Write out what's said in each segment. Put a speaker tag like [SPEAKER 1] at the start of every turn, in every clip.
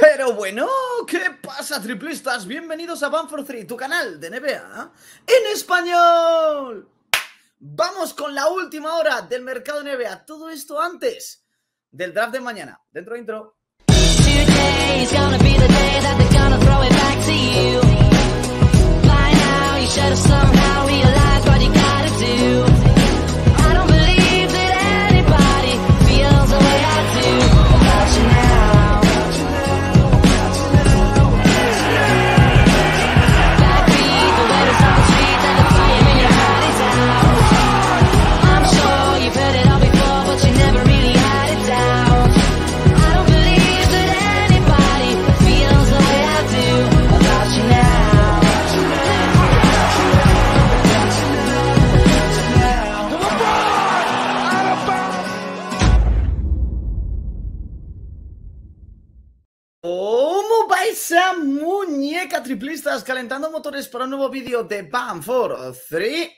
[SPEAKER 1] Pero bueno, ¿qué pasa triplistas? Bienvenidos a Banford 3, tu canal de NBA en español. Vamos con la última hora del mercado NBA. Todo esto antes del draft de mañana. Dentro intro. triplistas calentando motores para un nuevo vídeo de Bam 4 3.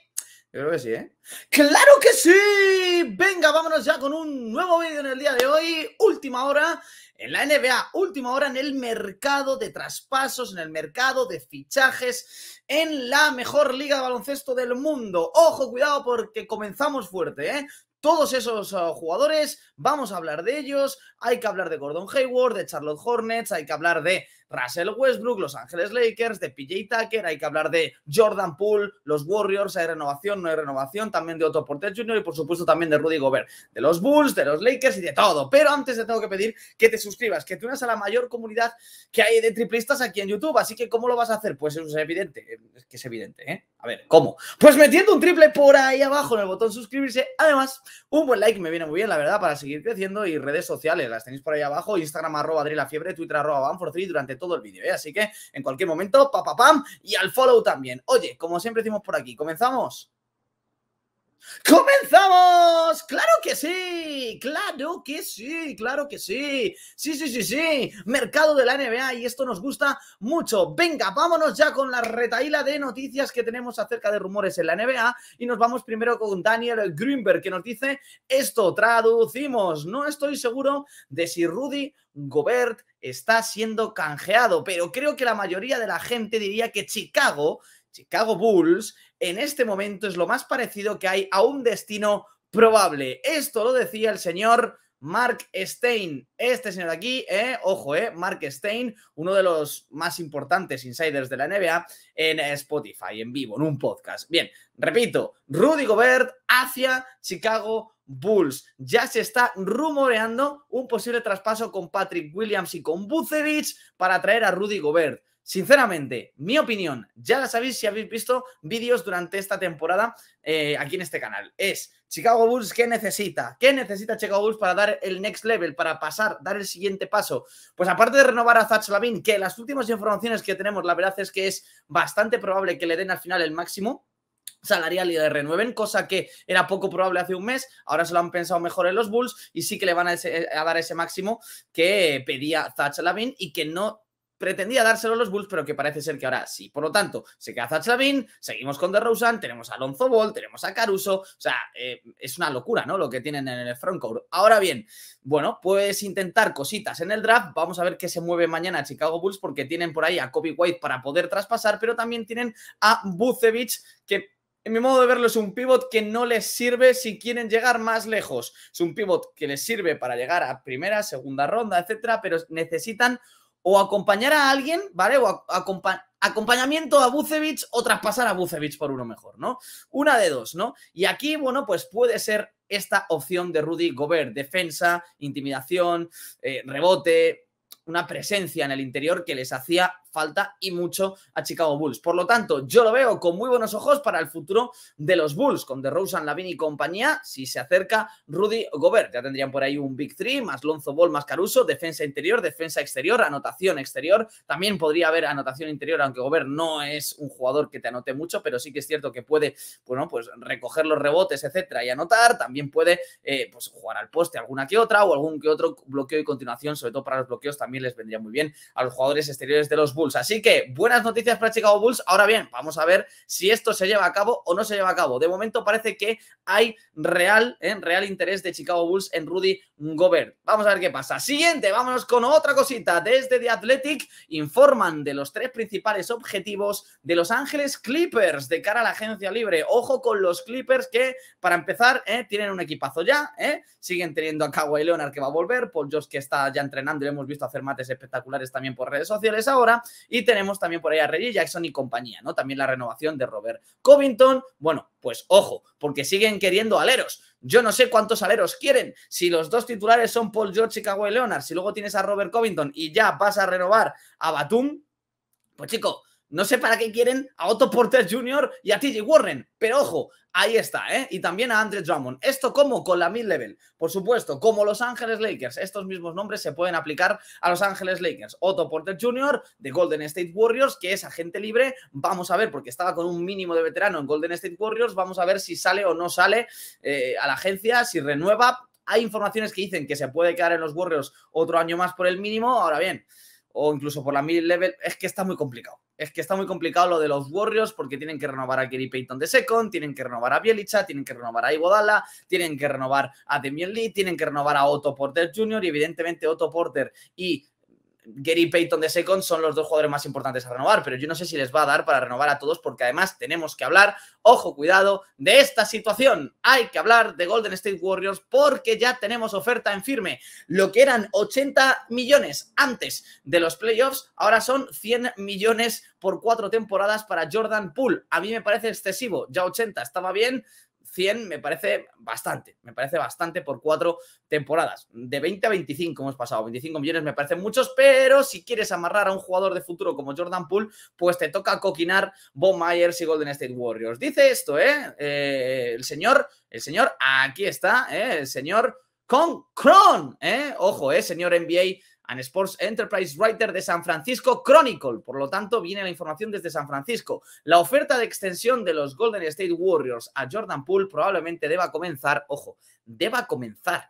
[SPEAKER 1] creo que sí, ¿eh? ¡Claro que sí! Venga, vámonos ya con un nuevo vídeo en el día de hoy. Última hora en la NBA, última hora en el mercado de traspasos, en el mercado de fichajes, en la mejor liga de baloncesto del mundo. Ojo, cuidado porque comenzamos fuerte, ¿eh? todos esos uh, jugadores, vamos a hablar de ellos, hay que hablar de Gordon Hayward, de Charlotte Hornets, hay que hablar de Russell Westbrook, Los Ángeles Lakers, de PJ Tucker, hay que hablar de Jordan Poole, los Warriors, hay renovación, no hay renovación, también de Otto Porter Jr. y por supuesto también de Rudy Gobert, de los Bulls, de los Lakers y de todo. Pero antes te tengo que pedir que te suscribas, que te unas a la mayor comunidad que hay de triplistas aquí en YouTube. Así que, ¿cómo lo vas a hacer? Pues eso es evidente, eh, es que es evidente, ¿eh? A ver, ¿cómo? Pues metiendo un triple por ahí abajo en el botón suscribirse. Además, un buen like me viene muy bien, la verdad, para seguir creciendo y redes sociales, las tenéis por ahí abajo, Instagram arroba Adri la Fiebre, Twitter arroba 3 durante todo el vídeo, ¿eh? Así que en cualquier momento, pa, pam, y al follow también. Oye, como siempre decimos por aquí, ¿comenzamos? ¡Comenzamos! Claro que sí, claro que sí, claro que sí. Sí, sí, sí, sí. Mercado de la NBA y esto nos gusta mucho. Venga, vámonos ya con la retaíla de noticias que tenemos acerca de rumores en la NBA y nos vamos primero con Daniel Greenberg que nos dice esto, traducimos, no estoy seguro de si Rudy Gobert está siendo canjeado, pero creo que la mayoría de la gente diría que Chicago Chicago Bulls, en este momento es lo más parecido que hay a un destino probable. Esto lo decía el señor Mark Stein. Este señor aquí, eh, ojo, eh, Mark Stein, uno de los más importantes insiders de la NBA en Spotify, en vivo, en un podcast. Bien, repito, Rudy Gobert hacia Chicago Bulls. Ya se está rumoreando un posible traspaso con Patrick Williams y con Bucevic para traer a Rudy Gobert. Sinceramente, mi opinión, ya la sabéis si habéis visto vídeos durante esta temporada eh, aquí en este canal, es Chicago Bulls, ¿qué necesita? ¿Qué necesita Chicago Bulls para dar el next level, para pasar, dar el siguiente paso? Pues aparte de renovar a Zach Lavin, que las últimas informaciones que tenemos, la verdad es que es bastante probable que le den al final el máximo, salarial y le renueven, cosa que era poco probable hace un mes, ahora se lo han pensado mejor en los Bulls y sí que le van a, eh, dar ese máximo que pedía Zach Lavin y que no pretendía dárselo a los Bulls, pero que parece ser que ahora sí. Por lo tanto, se queda Chavín, seguimos con DeRozan, tenemos a Alonso Ball, tenemos a Caruso. O sea, eh, es una locura, ¿no? Lo que tienen en el frontcourt. Ahora bien, bueno, puedes intentar cositas en el draft. Vamos a ver qué se mueve mañana a Chicago Bulls, porque tienen por ahí a Kobe White para poder traspasar, pero también tienen a Bucevich, que en mi modo de verlo, es un pivot que no les sirve si quieren llegar más lejos. Es un pivot que les sirve para llegar a primera, segunda ronda, etcétera, pero necesitan o acompañar a alguien, ¿vale? O acompañamiento a Bucevic o traspasar a Bucevic por uno mejor, ¿no? Una de dos, ¿no? Y aquí, bueno, pues puede ser esta opción de Rudy Gobert, defensa, intimidación, eh, rebote, una presencia en el interior que les hacía falta y mucho a Chicago Bulls. Por lo tanto, yo lo veo con muy buenos ojos para el futuro de los Bulls, con DeRozan, Lavin y compañía. Si se acerca Rudy Gobert, ya tendrían por ahí un Big Three, más Lonzo Ball, más Caruso, defensa interior, defensa exterior, anotación exterior. También podría haber anotación interior, aunque Gobert no es un jugador que te anote mucho, pero sí que es cierto que puede, bueno, pues recoger los rebotes, etcétera, y anotar. También puede, eh, pues, jugar al poste alguna que otra o algún que otro bloqueo y continuación, sobre todo para los bloqueos también les vendría muy bien a los jugadores exteriores de los Bulls. Así que buenas noticias para Chicago Bulls. Ahora bien, vamos a ver si esto se lleva a cabo o no se lleva a cabo. De momento parece que hay real, ¿eh? real interés de Chicago Bulls en Rudy Gobert. Vamos a ver qué pasa. Siguiente, vámonos con otra cosita. Desde The Athletic informan de los tres principales objetivos de Los Ángeles Clippers de cara a la agencia libre. Ojo con los Clippers que, para empezar, ¿eh? tienen un equipazo ya. ¿eh? Siguen teniendo a Kawhi Leonard que va a volver, Paul George que está ya entrenando y lo hemos visto hacer Mates espectaculares también por redes sociales ahora. Y tenemos también por ahí a Reggie Jackson y compañía, ¿no? También la renovación de Robert Covington. Bueno, pues ojo, porque siguen queriendo aleros. Yo no sé cuántos aleros quieren. Si los dos titulares son Paul George y Kawhi Leonard, si luego tienes a Robert Covington y ya vas a renovar a Batum, pues chico, no sé para qué quieren a Otto Porter Jr. y a TJ Warren, pero ojo, ahí está, ¿eh? Y también a Andre Drummond. ¿Esto cómo? Con la mid-level. Por supuesto, como Los Ángeles Lakers, estos mismos nombres se pueden aplicar a Los Ángeles Lakers. Otto Porter Jr. de Golden State Warriors, que es agente libre. Vamos a ver, porque estaba con un mínimo de veterano en Golden State Warriors. Vamos a ver si sale o no sale eh, a la agencia, si renueva. Hay informaciones que dicen que se puede quedar en los Warriors otro año más por el mínimo. Ahora bien, o incluso por la mid level, es que está muy complicado. Es que está muy complicado lo de los Warriors porque tienen que renovar a Gary Payton de Second, tienen que renovar a Bielicha, tienen que renovar a Ibodala, tienen que renovar a Demian Lee, tienen que renovar a Otto Porter Jr. y evidentemente Otto Porter y Gary Payton de Second son los dos jugadores más importantes a renovar, pero yo no sé si les va a dar para renovar a todos porque además tenemos que hablar, ojo, cuidado, de esta situación. Hay que hablar de Golden State Warriors porque ya tenemos oferta en firme. Lo que eran 80 millones antes de los playoffs, ahora son 100 millones por cuatro temporadas para Jordan Poole. A mí me parece excesivo, ya 80 estaba bien, 100 me parece bastante, me parece bastante por cuatro temporadas. De 20 a 25 hemos pasado, 25 millones me parecen muchos, pero si quieres amarrar a un jugador de futuro como Jordan Poole, pues te toca coquinar Bob Myers y Golden State Warriors. Dice esto, ¿eh? eh el señor, el señor, aquí está, ¿eh? el señor con Cron, ¿eh? ojo, ¿eh? señor NBA An Sports Enterprise Writer de San Francisco Chronicle. Por lo tanto, viene la información desde San Francisco. La oferta de extensión de los Golden State Warriors a Jordan Poole probablemente deba comenzar, ojo, deba comenzar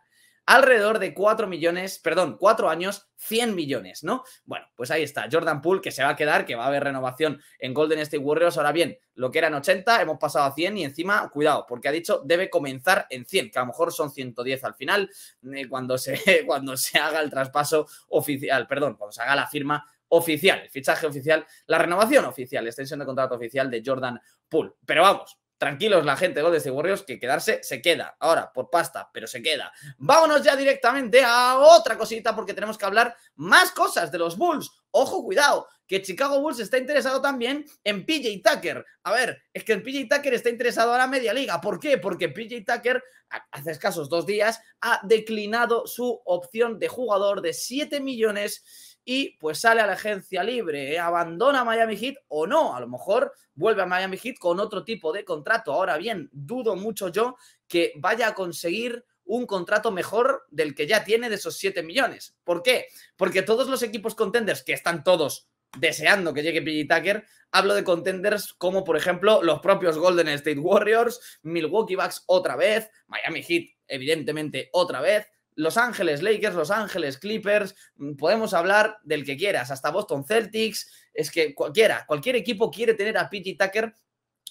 [SPEAKER 1] alrededor de 4 millones, perdón, 4 años, 100 millones, ¿no? Bueno, pues ahí está, Jordan Poole que se va a quedar, que va a haber renovación en Golden State Warriors. Ahora bien, lo que eran 80, hemos pasado a 100 y encima, cuidado, porque ha dicho debe comenzar en 100, que a lo mejor son 110 al final, eh, cuando, se, cuando se haga el traspaso oficial, perdón, cuando se haga la firma oficial, el fichaje oficial, la renovación oficial, extensión de contrato oficial de Jordan Poole. Pero vamos, tranquilos la gente, los de Warriors, que quedarse se queda. Ahora, por pasta, pero se queda. Vámonos ya directamente a otra cosita porque tenemos que hablar más cosas de los Bulls. Ojo, cuidado, que Chicago Bulls está interesado también en PJ Tucker. A ver, es que el PJ Tucker está interesado a la media liga. ¿Por qué? Porque PJ Tucker, hace escasos dos días, ha declinado su opción de jugador de 7 millones y pues sale a la agencia libre, ¿eh? abandona Miami Heat o no, a lo mejor vuelve a Miami Heat con otro tipo de contrato. Ahora bien, dudo mucho yo que vaya a conseguir un contrato mejor del que ya tiene de esos 7 millones. ¿Por qué? Porque todos los equipos contenders, que están todos deseando que llegue PG Tucker. Hablo de contenders como, por ejemplo, los propios Golden State Warriors, Milwaukee Bucks otra vez, Miami Heat, evidentemente, otra vez. Los Ángeles Lakers, Los Ángeles Clippers, mm, podemos hablar del que quieras, hasta Boston Celtics, es que cualquiera, cualquier equipo quiere tener a Petey Tucker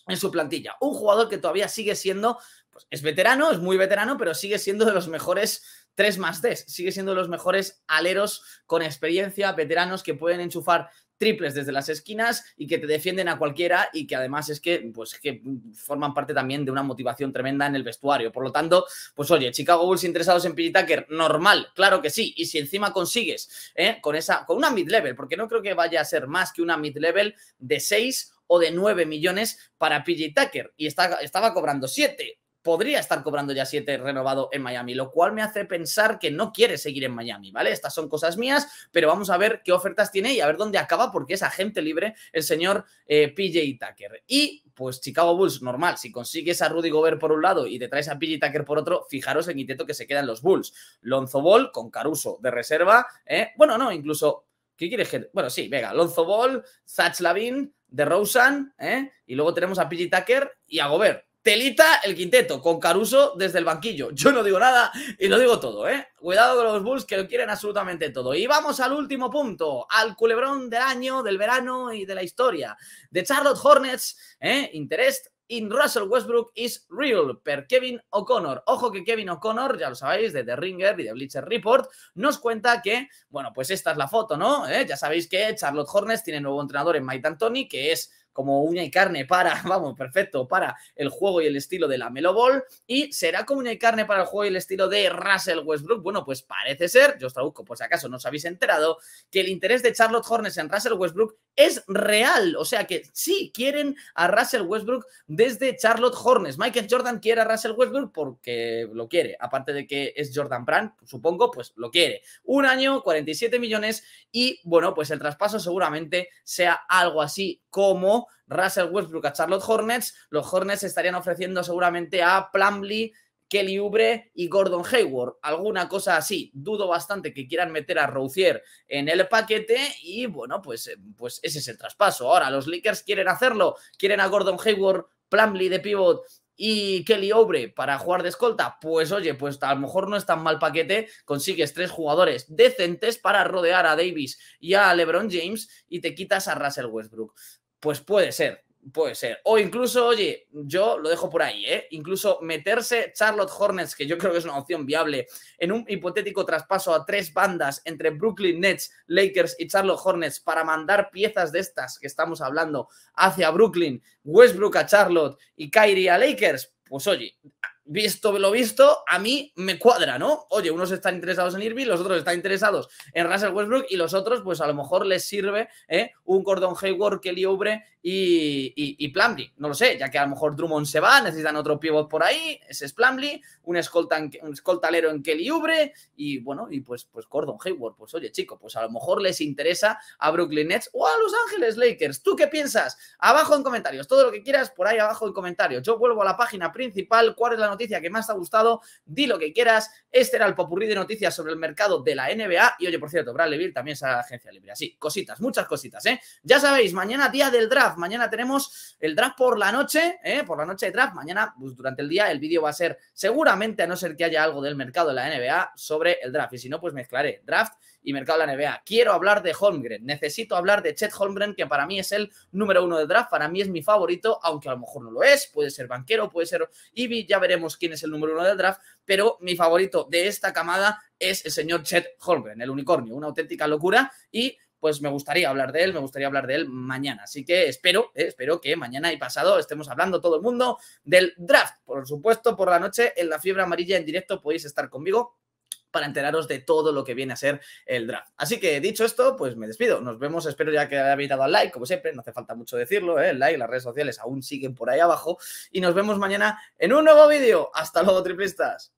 [SPEAKER 1] en su plantilla. Un jugador que todavía sigue siendo, pues es veterano, es muy veterano, pero sigue siendo de los mejores 3 más 3, sigue siendo de los mejores aleros con experiencia, veteranos que pueden enchufar triples desde las esquinas y que te defienden a cualquiera y que además es que, pues, que forman parte también de una motivación tremenda en el vestuario. Por lo tanto, pues oye, Chicago Bulls interesados en PJ Tucker, normal, claro que sí. Y si encima consigues eh, con esa, con una mid-level, porque no creo que vaya a ser más que una mid-level de 6 o de 9 millones para PJ Tucker y está, estaba cobrando 7 podría estar cobrando ya 7 renovado en Miami, lo cual me hace pensar que no quiere seguir en Miami, ¿vale? Estas son cosas mías, pero vamos a ver qué ofertas tiene y a ver dónde acaba porque es agente libre el señor eh, PJ Tucker. Y pues Chicago Bulls, normal, si consigues a Rudy Gobert por un lado y te traes a PJ Tucker por otro, fijaros el teto que se quedan los Bulls. Lonzo Ball con Caruso de reserva, ¿eh? bueno, no, incluso... ¿Qué quieres Bueno, sí, venga, Lonzo Ball, Zach Lavin, de Rosen, ¿eh? y luego tenemos a PJ Tucker y a Gobert Telita el quinteto, con Caruso desde el banquillo. Yo no digo nada y lo digo todo, ¿eh? Cuidado con los Bulls que lo quieren absolutamente todo. Y vamos al último punto, al culebrón del año, del verano y de la historia. De Charlotte Hornets, ¿eh? Interest in Russell Westbrook is real, per Kevin O'Connor. Ojo que Kevin O'Connor, ya lo sabéis, de The Ringer y de Bleacher Report, nos cuenta que, bueno, pues esta es la foto, ¿no? ¿Eh? Ya sabéis que Charlotte Hornets tiene nuevo entrenador en Mike D'Antoni, que es como uña y carne para, vamos, perfecto, para el juego y el estilo de la Melo Ball. Y será como uña y carne para el juego y el estilo de Russell Westbrook. Bueno, pues parece ser, yo os traduzco por si acaso no os habéis enterado, que el interés de Charlotte Hornets en Russell Westbrook es real. O sea que sí quieren a Russell Westbrook desde Charlotte Hornets. Michael Jordan quiere a Russell Westbrook porque lo quiere. Aparte de que es Jordan Brand, supongo, pues lo quiere. Un año, 47 millones y bueno, pues el traspaso seguramente sea algo así como Russell Westbrook a Charlotte Hornets, los Hornets estarían ofreciendo seguramente a Plumlee, Kelly Ubre y Gordon Hayward, alguna cosa así. Dudo bastante que quieran meter a Rozier en el paquete y bueno, pues, eh, pues ese es el traspaso. Ahora, los Lakers quieren hacerlo, quieren a Gordon Hayward, Plumlee de pivot y Kelly Obre para jugar de escolta, pues oye, pues a lo mejor no es tan mal paquete, consigues tres jugadores decentes para rodear a Davis y a LeBron James y te quitas a Russell Westbrook. Pues puede ser, puede ser. O incluso, oye, yo lo dejo por ahí, ¿eh? Incluso meterse Charlotte Hornets, que yo creo que es una opción viable, en un hipotético traspaso a tres bandas entre Brooklyn Nets, Lakers y Charlotte Hornets para mandar piezas de estas que estamos hablando hacia Brooklyn, Westbrook a Charlotte y kairi a Lakers. Pues oye, visto lo visto, a mí me cuadra, ¿no? Oye, unos están interesados en Irving, los otros están interesados en Russell Westbrook y los otros, pues a lo mejor les sirve ¿eh? un Gordon Hayward, Kelly Oubre y, y, No lo sé, ya que a lo mejor Drummond se va, necesitan otro pivot por ahí, ese es Plumlee, un, un escoltalero en Kelly Oubre y bueno, y pues, pues Gordon Hayward. Pues oye, chico, pues a lo mejor les interesa a Brooklyn Nets o a Los Ángeles Lakers. ¿Tú qué piensas? Abajo en comentarios, todo lo que quieras por ahí abajo en comentarios. Yo vuelvo a la página principal, ¿cuál es la noticia? noticia que más te ha gustado, di lo que quieras. Este era el popurrí de noticias sobre el mercado de la NBA. Y oye, por cierto, Bradley Bill también es la agencia libre. Así, cositas, muchas cositas, ¿eh? Ya sabéis, mañana día del draft. Mañana tenemos el draft por la noche, ¿eh? Por la noche de draft. Mañana, pues, durante el día, el vídeo va a ser seguramente, a no ser que haya algo del mercado de la NBA, sobre el draft. Y si no, pues mezclaré draft y mercado de la NBA. Quiero hablar de Holmgren, necesito hablar de Chet Holmgren, que para mí es el número uno del draft, para mí es mi favorito, aunque a lo mejor no lo es, puede ser banquero, puede ser Ivy. ya veremos quién es el número uno del draft, pero mi favorito de esta camada es el señor Chet Holmgren, el unicornio, una auténtica locura y pues me gustaría hablar de él, me gustaría hablar de él mañana. Así que espero, eh, espero que mañana y pasado estemos hablando todo el mundo del draft. Por supuesto, por la noche en la fiebre amarilla en directo podéis estar conmigo para enteraros de todo lo que viene a ser el draft. Así que dicho esto, pues me despido. Nos vemos, espero ya que hayáis dado al like, como siempre, no hace falta mucho decirlo, ¿eh? el like, las redes sociales aún siguen por ahí abajo y nos vemos mañana en un nuevo vídeo. Hasta luego, triplistas.